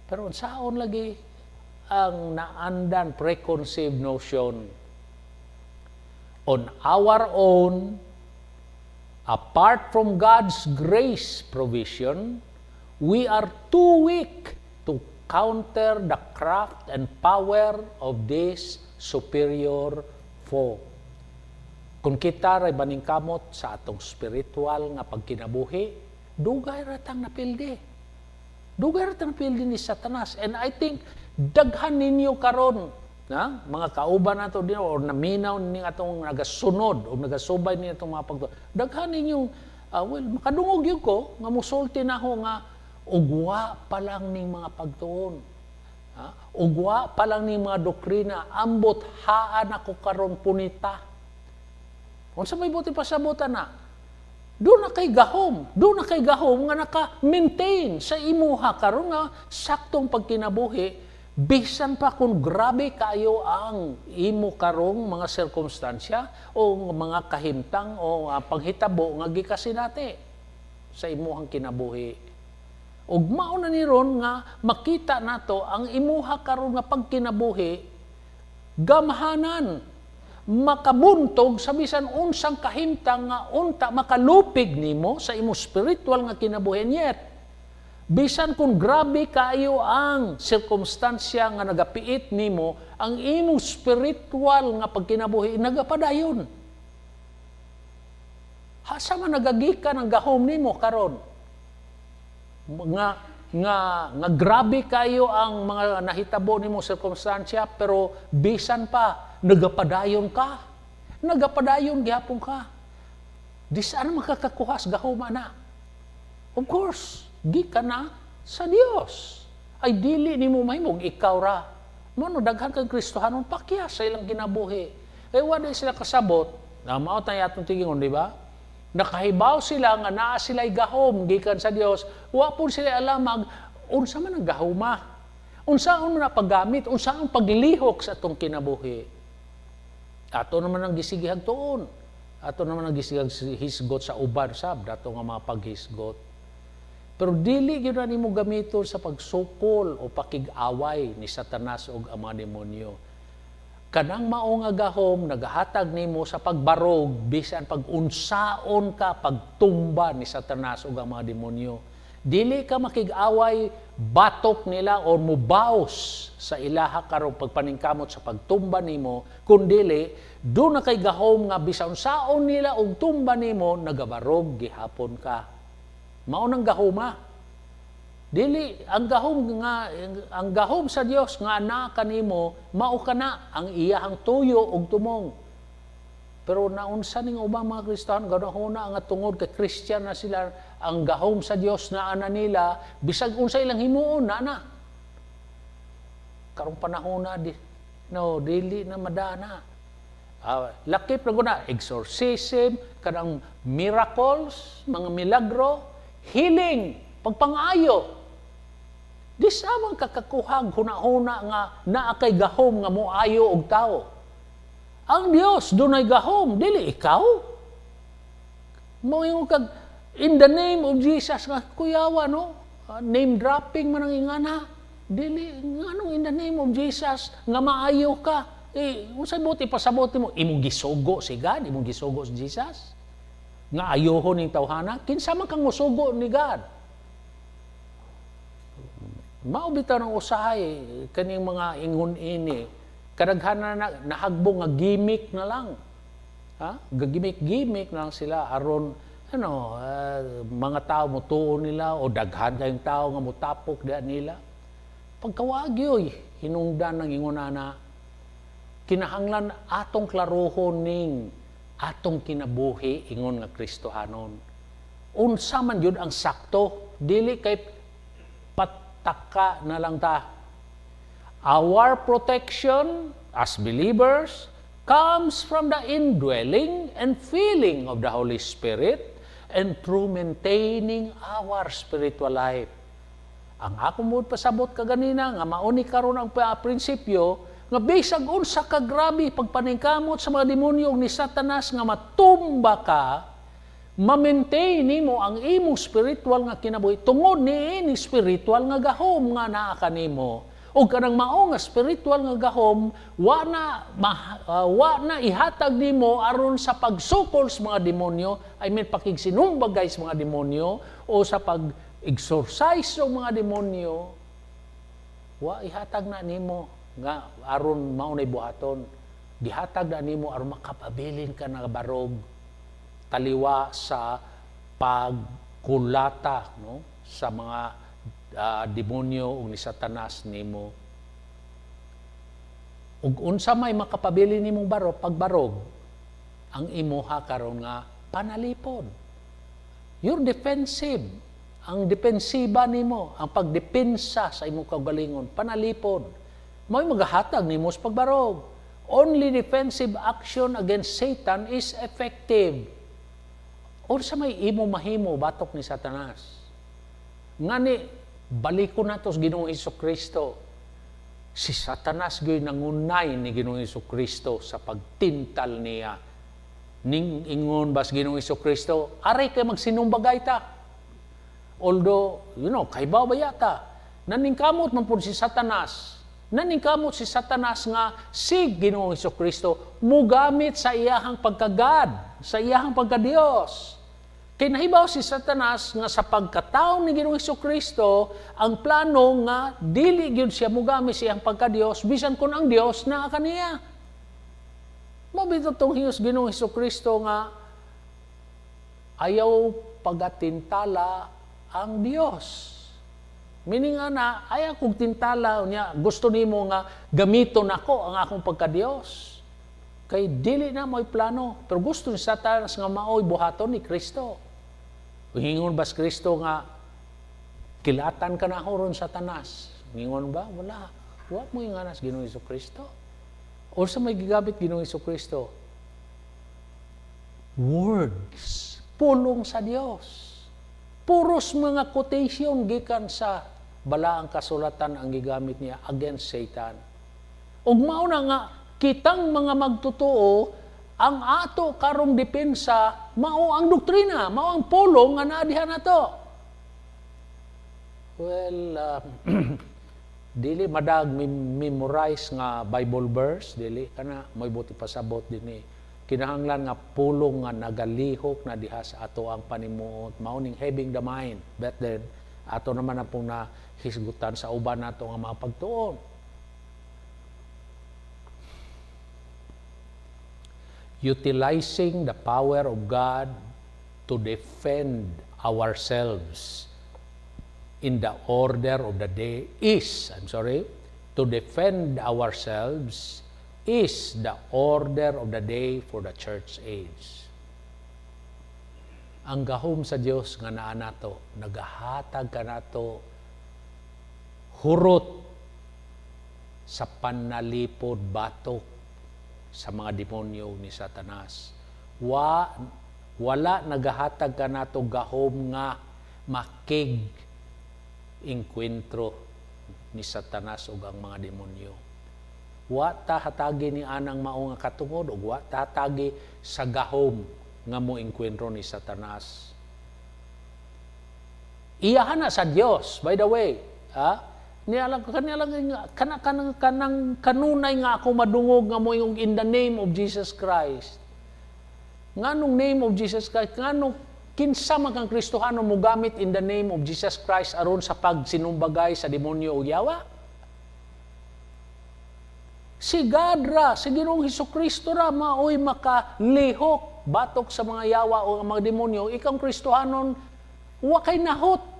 pero unsaon lagi ang naandan preconceived notion on our own apart from God's grace provision we are too weak to counter the craft and power of this superior foe kung kita ray baning kamot sa atong spiritual nga pagkinabuhi, dugay ratang napildi. Dugay ratang napildi ni Satanas. And I think, daghan ninyo karon na mga kauban nato din o naminaw ni atong nagasunod o nagasubay ni atong mga pagtuo daghan ninyong uh, ah, well makadungog yun ko nga musulti na ho nga ugwa pa lang ning mga pagtuon ha? Ah, ugwa pa lang ning mga doktrina ambot haa na ko karon punita Unsa may buti sa na? Do na kay gahom, do na kay gahom nga naka-maintain sa imuha karon nga saktong pagkinabuhi bisan pa kung grabe kayo ang imo karong mga sirkumstansya o mga kahimtang o uh, panghitabo nga gikasinate sa imuhang kinabuhi. Ug mao na ni ron nga makita nato ang imuha karon nga pagkinabuhi gamhanan makabuntog sa bisan unsang kahimtang nga unta makalupig nimo sa imo spiritual nga yet. Bisan kung grabe kayo ang sirkumstansya nga nagapiit nimo, ang imong spiritual nga pagkinabuhi nagapadayon. Hasa man nagagikan ang gahom nimo karon? Nga nga nga grabe kayo ang mga nahitabo nimo sirkumstansya pero bisan pa nagapadayon ka. Nagapadayon gihapon ka. Di saan makakakuhas gahuma na. Of course, di ka na sa Dios. Ay dili ni mo mahimog ikaw ra. Mano daghan kang Kristohanon pakya sa ilang ginabuhi. Kay eh, wala sila kasabot. Namaot ah, na yatong tigingon, di ba? Nakahibaw sila nga naa sila'y gahom gikan sa Dios. Wa pud sila alamag unsa man ang gahuma. Unsaon man ang paggamit, ang paglihok sa atong kinabuhi. Ato naman ang gisigihag tuon. Ato naman ang gisigihag hisgot sa uban sab dato nga mga paghisgot. Pero dili gyud na mo gamiton sa pagsukol o pakig-away ni Satanas ug ang mga demonyo. Kanang mao nga gahom nagahatag nimo sa pagbarog bisan pag-unsaon ka pagtumba ni Satanas ug ang mga demonyo. Dili ka makig-away batok nila or mubaos sa ilaha karong pagpaningkamot sa pagtumba nimo kundili do na kay gahom nga bisan saon nila og tumba nimo nagabarog gihapon ka mao nang gahoma dili ang gahom nga ang gahom sa Dios nga ana kanimo mao kana ang iyahang tuyo og tumong pero naunsa ning ubang mga Kristiyan ganaho ang nga tungod kay Christian na sila ang gahom sa Dios naa na nila bisag unsay lang himuon na na karong panahon na di, no dili na madana uh, ah, lakip na guna exorcism karang miracles mga milagro healing pagpangayo di samang kakakuhag hunahuna nga naa kay gahom nga moayo og tao ang Dios dunay gahom dili ikaw mo yung kag In the name of Jesus nga ah, kuyawa no, uh, name dropping man ang ingana. Dili nganong in the name of Jesus nga maayo ka. Eh, unsay buti pasabot mo? Imong gisugo si God, imong gisugo si Jesus. Nga ayohon ning tawhana, kinsa man kang musugo ni God. Mao bitaw ng usahay kaning mga ingon ini kadaghanan na nahagbo nga gimmick na lang. Ha? Gagimik-gimik na lang sila aron ano, uh, mga tao mo tuo nila o daghan kayong tao nga mutapok diha nila. Pagkawag yoy, hinungdan ng na kinahanglan atong klaruhon ning atong kinabuhi ingon nga Kristohanon. Unsa man yun ang sakto, dili kay pataka na lang ta. Our protection as believers comes from the indwelling and feeling of the Holy Spirit and through maintaining our spiritual life. Ang ako mo pasabot kaganina, nga mauni karon ang prinsipyo, nga bisag unsa ka grabe pagpaningkamot sa mga demonyo ni Satanas nga matumba ka, ma-maintain nimo ang imo spiritual nga kinabuhi tungod ni ini spiritual nga gahom nga naa kanimo o kanang maong spiritual nga gahom wa na ma, uh, ah, wa na ihatag nimo aron sa pagsukol sa mga demonyo I mean pakigsinumbag guys mga demonyo o sa pag exorcise sa mga demonyo wa ihatag na nimo nga aron maunay buhaton gihatag na nimo aron makapabilin ka nga barog taliwa sa pagkulata no sa mga uh, demonyo o ni Satanas nimo. Ug unsa may makapabili nimong baro pagbarog ang imuha karon nga panalipod. You're defensive. Ang depensiba nimo, ang pagdepensa sa imong kagalingon, panalipod. May magahatag nimo sa pagbarog. Only defensive action against Satan is effective. Or sa may imo mahimo batok ni Satanas. Nga ni Baliko na to sa Ginoong Iso Kristo. Si Satanas gyo'y nangunay ni Ginoong Iso Kristo sa pagtintal niya. Ning ingon bas Ginoong Iso Kristo, aray kay magsinumbagay ta. Although, you know, kay ba yata? Naningkamot man po si Satanas. Naningkamot si Satanas nga si Ginoong Iso Kristo mugamit sa iyahang pagkagad, sa iyahang pagkadiyos. Kay nahibaw si Satanas nga sa pagkatao ni Ginoong Hesus Kristo, ang plano nga dili gyud siya mugami ang pagka-Dios bisan kun ang Dios na kaniya. Mabito tong hiyos Ginoong Hesus Kristo nga ayaw pagatintala ang Dios. Meaning nga na, ayaw kong tintala niya, gusto nimo nga gamiton ako ang akong pagka-Dios. Kay dili na mo'y plano, pero gusto ni Satanas nga maoy buhaton ni Kristo. Hingon bas Kristo nga, kilatan ka na ako ron sa tanas. Hingon ba? Wala. Huwag mo yung anas ginong Iso Kristo. O sa may gigabit ginong Iso Kristo? Words. Pulong sa Dios. Puros mga quotation gikan sa balaang kasulatan ang gigamit niya against Satan. Ug mao na nga kitang mga magtotoo ang ato karong depensa mao ang doktrina, mao ang pulong nga naadihan nato. Well, uh, dili madag memorize nga Bible verse, dili kana may buti pasabot dinhi. Kinahanglan nga pulong nga nagalihok na diha sa ato ang panimuot, mao ning having the mind. But then ato naman na pong na hisgutan sa uban nato nga mga pagtuon. utilizing the power of God to defend ourselves in the order of the day is, I'm sorry, to defend ourselves is the order of the day for the church age. Ang gahom sa Dios nga naa nato, nagahatag ka nato hurot sa panalipod batok sa mga demonyo ni Satanas. Wa, wala nagahatag ka nato gahom nga makig inkwentro ni Satanas o ang mga demonyo. Wa ta hatagi ni anang mao nga katungod o wa ta hatagi sa gahom nga mo inkwentro ni Satanas. Iyahan na sa Dios, by the way. Ha? Ah, niya lang kanya lang kana kanang kanang kanunay nga ako madungog nga mo in the name of Jesus Christ nganong name of Jesus Christ nganong kinsa man kang Kristohano mo gamit in the name of Jesus Christ aron sa pagsinumbagay sa demonyo o yawa si God ra si Ginoong Hesukristo ra maoy maka makalihok batok sa mga yawa o mga demonyo ikang Kristohanon wa kay nahot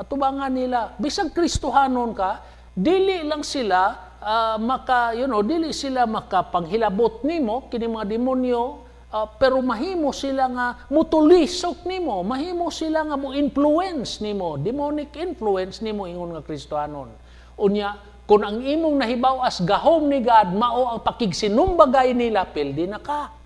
atubangan nila bisag Kristohanon ka dili lang sila uh, maka you know dili sila makapanghilabot nimo kini mga demonyo uh, pero mahimo sila nga mutulisok nimo mahimo sila nga mo influence nimo demonic influence nimo ingon nga Kristohanon unya kung ang imong nahibaw as gahom ni God mao ang pakigsinumbagay nila pildi na ka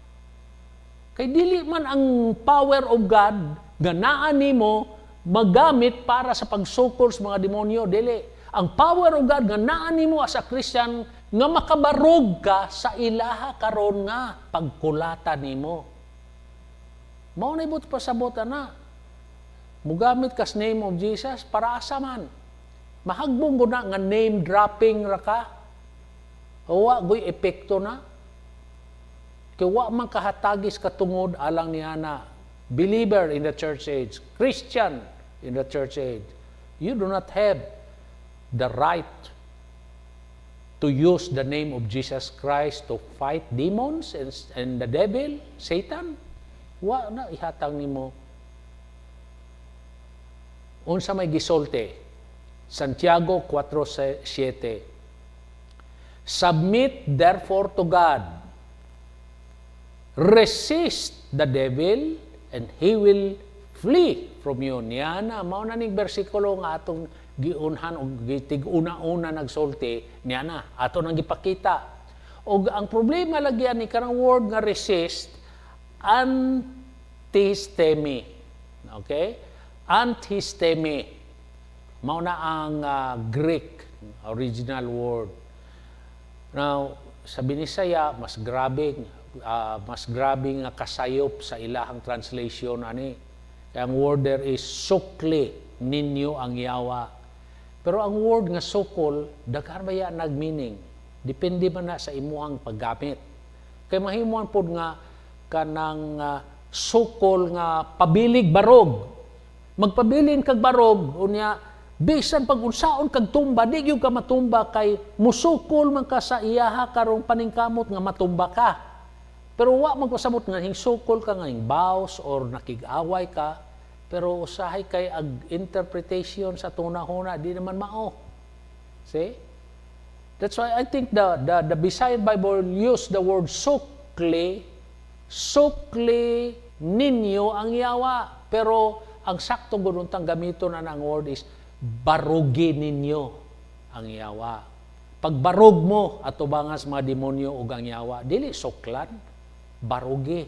kay dili man ang power of God ganaan nimo magamit para sa pagsukol sa mga demonyo. Dili. Ang power of God nga naani mo as a Christian nga makabarog ka sa ilaha karon nga pagkulata nimo. Mao na ibut pasabot na. Mugamit kas name of Jesus para asa man. Mahagbong ko na nga name dropping ra ka. Huwa goy epekto na. Kaya wa man kahatagis katungod alang ni Ana believer in the church age, Christian, in the church age. You do not have the right to use the name of Jesus Christ to fight demons and, and the devil, Satan. Wa na ihatang nimo. Unsa may gisulte? Santiago 4:7. Submit therefore to God. Resist the devil and he will flee from yun. Yan na, mao na ning bersikulo nga atong giunhan o gitiguna-una nagsulti, niya na, ato nang gipakita. O ang problema lagi ni karang word nga resist, antistemi. Okay? Antistemi. Mao na ang uh, Greek original word. Now, sa Binisaya, mas grabe, uh, ah, mas grabe nga kasayop sa ilahang translation ani kaya ang word there is sukli ninyo ang yawa. Pero ang word nga sukol, daghan ba ya nagmeaning? Depende man na sa imuhang paggamit. Kay mahimuan pod nga kanang uh, ah, sukol nga pabilig barog. Magpabilin kag barog unya bisan pag unsaon kag tumba di gyud ka matumba kay musukol man ka sa iyaha karong paningkamot nga matumba ka. Pero wa magpasabot nga hing hingsukol ka nga hingbaos or nakigaway ka pero usahay kay ag interpretation sa tunahuna di naman mao. See? That's why I think the the the Visayan Bible use the word sukli sukli ninyo ang yawa. Pero ang sakto gununtang gamito na ng word is barugi ninyo ang yawa pagbarog mo at ubangas mga demonyo ug ang dili suklan barugi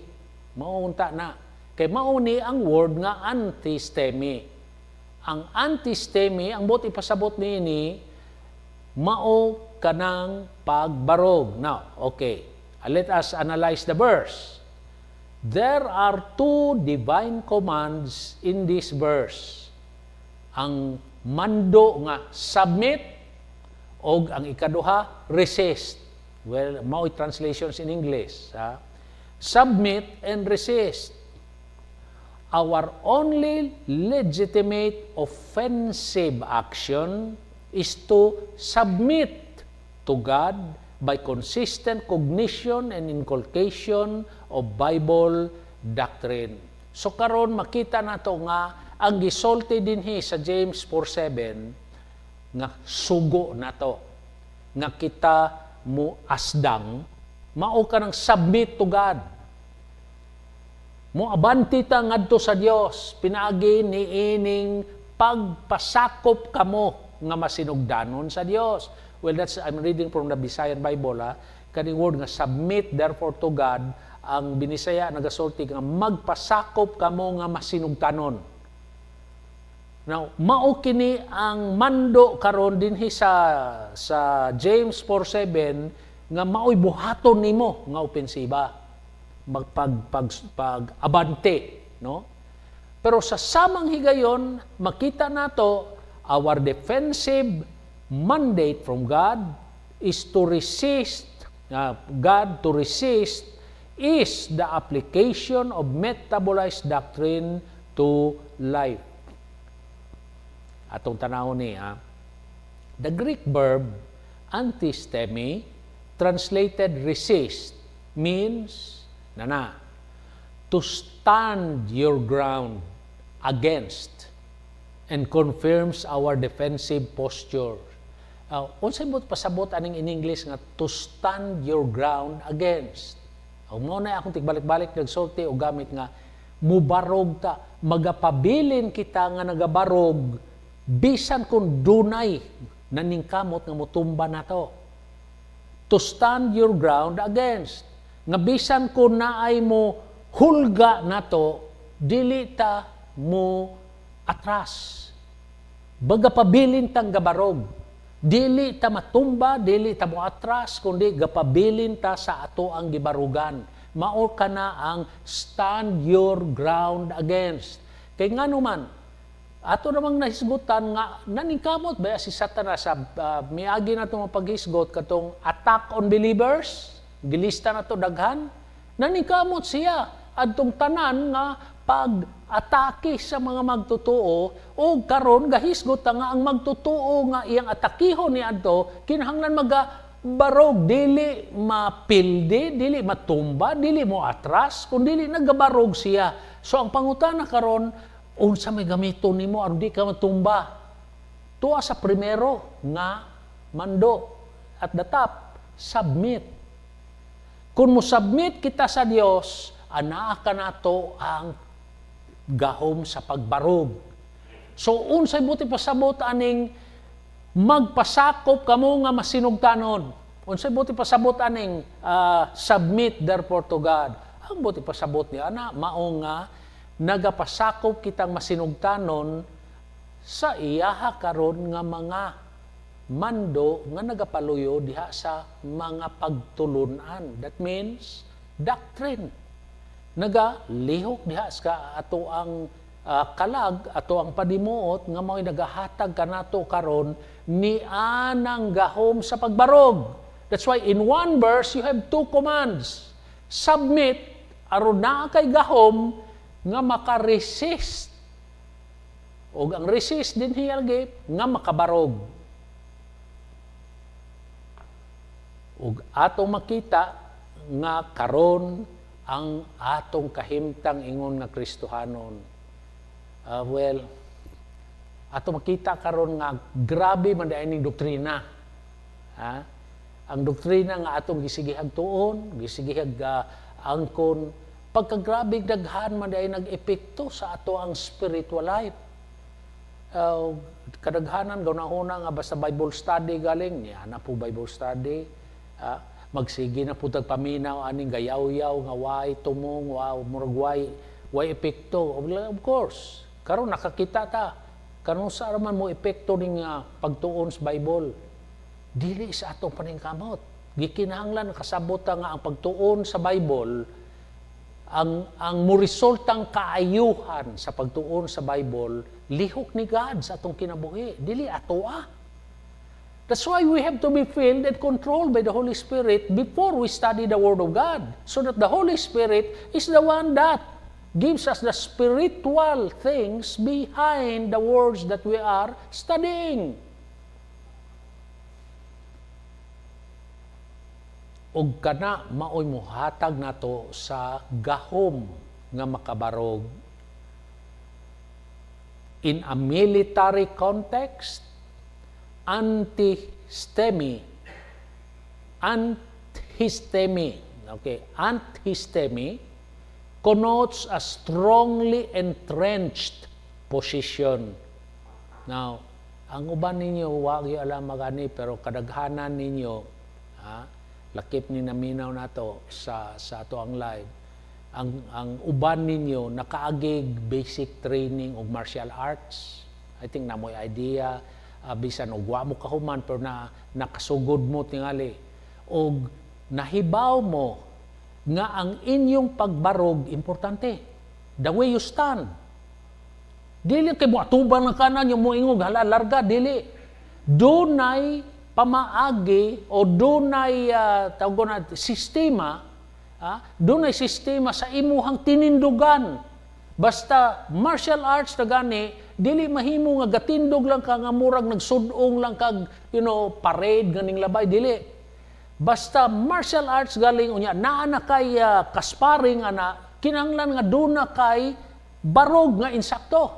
maunta na Kay mao ang word nga antistemi. Ang antistemi, ang buot ipasabot ini, mao kanang pagbarog. Now, okay. Uh, let us analyze the verse. There are two divine commands in this verse. Ang mando nga submit og ang ikaduha resist. Well, mao translations in English. Ha? Submit and resist our only legitimate offensive action is to submit to God by consistent cognition and inculcation of Bible doctrine. So karon makita nato nga ang gisulti dinhi sa James 4:7 nga sugo nato nga kita mo asdang mao ka ng submit to God Moabanti ta ngadto sa Dios, pinaagi niining pagpasakop kamo nga masinugdanon sa Dios. Well, that's I'm reading from the Visayan Bible ha. Ah. Kaning word nga submit therefore to God ang binisaya nagasulti nga magpasakop kamo nga masinugdanon. Now, mao kini ang mando karon dinhi sa sa James 4:7 nga maoy buhaton nimo nga opensiba magpag pag, abante no pero sa samang higayon makita nato our defensive mandate from God is to resist uh, God to resist is the application of metabolized doctrine to life atong tanaw ni ha ah. the Greek verb antistemi translated resist means Nana, to stand your ground against and confirms our defensive posture. Uh, unsay mo pasabot aning in English nga to stand your ground against. Ang mo na akong tigbalik-balik nagsulti o gamit nga mubarog ta magapabilin kita nga nagabarog bisan kung dunay naningkamot nga mutumba nato. To stand your ground against nga bisan ko naay mo hulga nato dili ta mo atras baga pabilin tang gabarog dili ta matumba dili ta mo atras kundi gapabilin ta sa ato ang gibarugan mao ka na ang stand your ground against kay ngano man ato namang nahisgutan nga naningkamot ba si Satanas sa uh, miagi na itong paghisgot katong attack on believers? Gilista na to daghan. Nanikamot siya adtong tanan nga pag-atake sa mga magtutuo o karon gahisgot nga ang magtutuo nga iyang atakihon ni adto kinahanglan maga barog dili mapildi dili matumba dili mo atras kun dili nagabarog siya so ang pangutana karon unsa may gamiton nimo aron di ka matumba tuwa sa primero nga mando at the top submit kung submit kita sa Dios, anaa ka nato ang gahom sa pagbarog. So, unsay buti pa pasabot aning magpasakop kamo nga masinugtanon. Unsay buti pasabot aning uh, submit therefore to God. Ang buti pa pasabot niya na mao nga nagapasakop kitang masinugtanon sa iyaha karon nga mga mando nga nagapaluyo diha sa mga pagtulunan. That means doctrine. lihok diha sa ato ang uh, kalag ato ang padimuot nga mao'y nagahatag kanato karon ni anang gahom sa pagbarog. That's why in one verse you have two commands. Submit aron na kay gahom nga makaresist. O ang resist din hiyalgi nga makabarog. ug atong makita nga karon ang atong kahimtang ingon nga Kristohanon. Uh, ah, well, atong makita karon nga grabe man ning doktrina. Ha? Ang doktrina nga atong gisigihag tuon, gisigihag uh, angkon pagkagrabe daghan man dai nag-epekto sa ato ang spiritual life. Uh, kadaghanan gaw na nga basta Bible study galing niya na po Bible study Uh, magsige na po tagpaminaw aning gayaw-yaw nga way tumong wow murugway way epekto of course karon nakakita ta karon sa araman mo epekto ning uh, pagtuon sa Bible dili sa atong paningkamot gikinahanglan kasabot nga ang pagtuon sa Bible ang ang muresultang kaayuhan sa pagtuon sa Bible lihok ni God sa atong kinabuhi dili atoa ah That's why we have to be filled and controlled by the Holy Spirit before we study the Word of God. So that the Holy Spirit is the one that gives us the spiritual things behind the words that we are studying. Og kana maoy hatag nato sa gahom nga makabarog in a military context antihistemi. Antihistemi. Okay, antihistemi connotes a strongly entrenched position. Now, ang uban ninyo, wag alam magani, pero kadaghanan ninyo, ha, lakip ni naminaw nato sa, sa ato ang live, ang, ang uban ninyo nakaagig basic training og martial arts. I think na mo'y idea uh, bisan og wa mo kahuman pero na nakasugod mo tingali og nahibaw mo nga ang inyong pagbarog importante the way you stand dili kay mo atuban ng kanan yung moingog hala larga dili dunay pamaagi o dunay uh, tawag na sistema ah, dunay sistema sa imuhang tinindugan basta martial arts na gani dili mahimo nga gatindog lang ka nga murag nagsudong lang kag you know parade ganing labay dili basta martial arts galing unya naa na kay uh, kasparing ana kinanglan nga duna kay barog nga insakto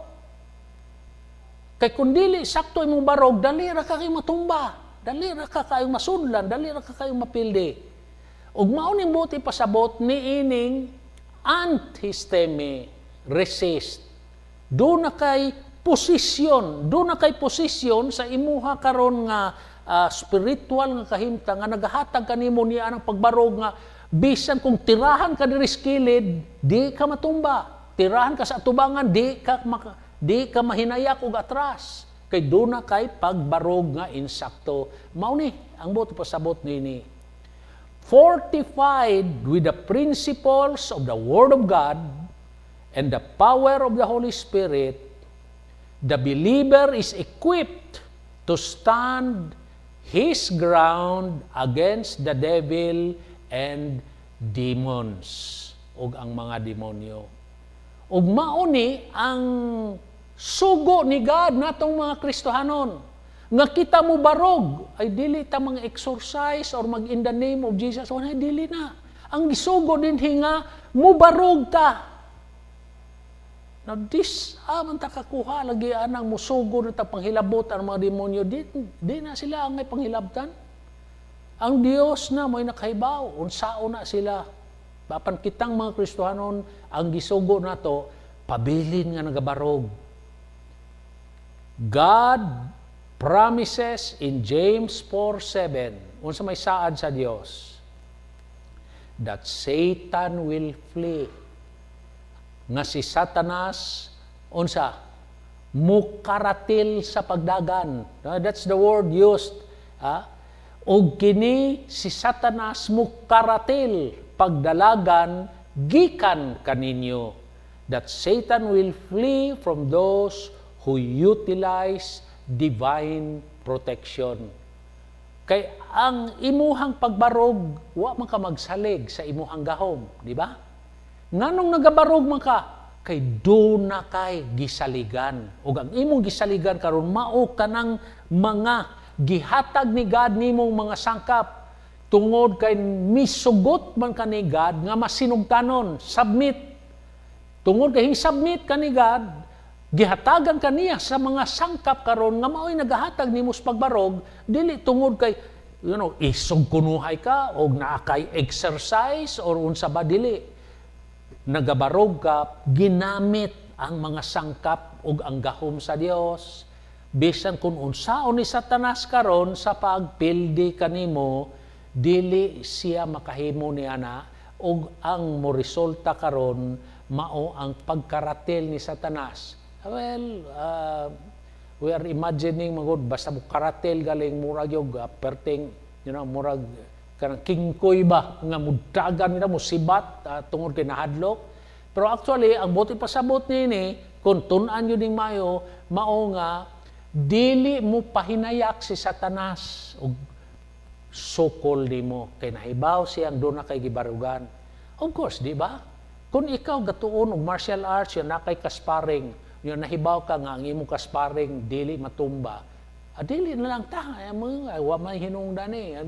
kay kun dili sakto imong barog dali ra ka kay matumba dali ra ka kayong masudlan dali ra ka kayong mapilde ug mao ning buti pasabot ni ining antihisteme resist do na kay posisyon. Doon na kay posisyon sa imuha karon nga uh, spiritual nga kahimta nga nagahatag kanimo niya ng pagbarog nga bisan kung tirahan ka diri skilid, di ka matumba. Tirahan ka sa atubangan, di ka di ka mahinayak og atras. Kay doon na kay pagbarog nga insakto. Mao ang buto pasabot ni. Fortified with the principles of the Word of God and the power of the Holy Spirit, the believer is equipped to stand his ground against the devil and demons ug ang mga demonyo. Ug mauni ang sugo ni God natong mga Kristohanon. Nga kita mo barog, ay dili ta mga exercise or mag in the name of Jesus, wala dili na. Ang gisugo din hinga, mo barog ta Now, this amang ah, takakuha, lagi anang musugo na panghilabot ang mga demonyo, di, di na sila ang panghilabtan. Ang Dios na may nakahibaw, unsao na sila. Bapan kitang mga Kristohanon, ang gisugo na to, pabilin nga nagabarog. God promises in James 4.7, unsa may saad sa Dios, that Satan will flee nga si Satanas unsa mukaratil sa pagdagan. Ah, that's the word used. Og kini si Satanas mukaratil pagdalagan gikan kaninyo that Satan will flee from those who utilize divine protection. Kay ang imuhang pagbarog, wa man ka magsalig sa imuhang gahom, di ba? Nganong nagabarog man ka? Kay do na kay gisaligan. O ang imong gisaligan karon mao kanang mga gihatag ni God nimong mga sangkap tungod kay misugot man ka ni God nga masinugtanon, submit. Tungod kay submit ka ni God, gihatagan ka niya sa mga sangkap karon nga mao'y nagahatag nimo sa pagbarog, dili tungod kay you know, isog kunuhay ka naa kay exercise or unsa ba dili nagabarog ka, ginamit ang mga sangkap o ang gahom sa Dios bisan kung unsaon ni Satanas karon sa pagpildi kanimo dili siya makahimo ni ana og ang mo resulta karon mao ang pagkaratel ni Satanas well uh, we are imagining magod basta mo karatil galing murag yog ah, perting you know murag kanang kingkoy ba nga mudagan nila musibat uh, ah, tungod kay nahadlok pero actually ang buti pasabot nini kung tun-an yun ning mayo mao nga dili mo pahinayak si Satanas og sokol nimo kay nahibaw siyang do na kay gibarugan of course di ba kun ikaw gatuon og martial arts yun na kay kasparing yun nahibaw ka nga ang imo kasparing dili matumba adili ah, na lang ta mga wa man hinungdan eh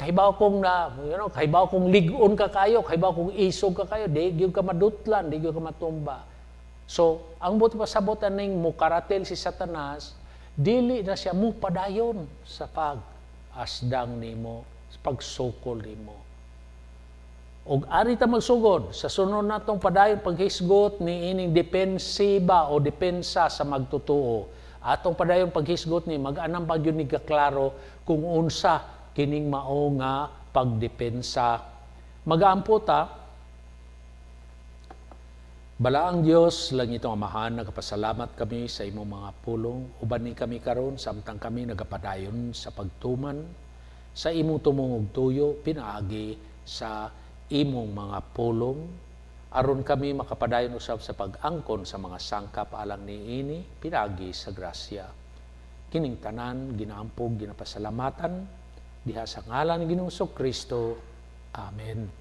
Kaibaw kong na, you know, kaibaw kong ligon ka kayo, kaibaw kong isog ka kayo, di gyud ka madutlan, di gyud ka matumba. So, ang buto pasabot ning mukaratel si Satanas, dili na siya mo padayon sa pag-asdang nimo, sa pagsukol nimo. Og ari ta magsugod sa sunod natong padayon paghisgot ni ining depensiba o depensa sa magtutuo. Atong padayon paghisgot ni mag-anam pa gyud ni kaklaro kung unsa kining mao nga pagdepensa. Magaampo ta, Balaang Dios, langitong amahan, nagapasalamat kami sa imong mga pulong. Uban ni kami karon samtang kami nagapadayon sa pagtuman sa imong tumungog tuyo pinaagi sa imong mga pulong. Aron kami makapadayon usab sa pag-angkon sa mga sangkap alang niini pinaagi sa grasya. Kining tanan ginaampo, ginapasalamatan Diha sa ngalan ng Ginoong Kristo. Amen.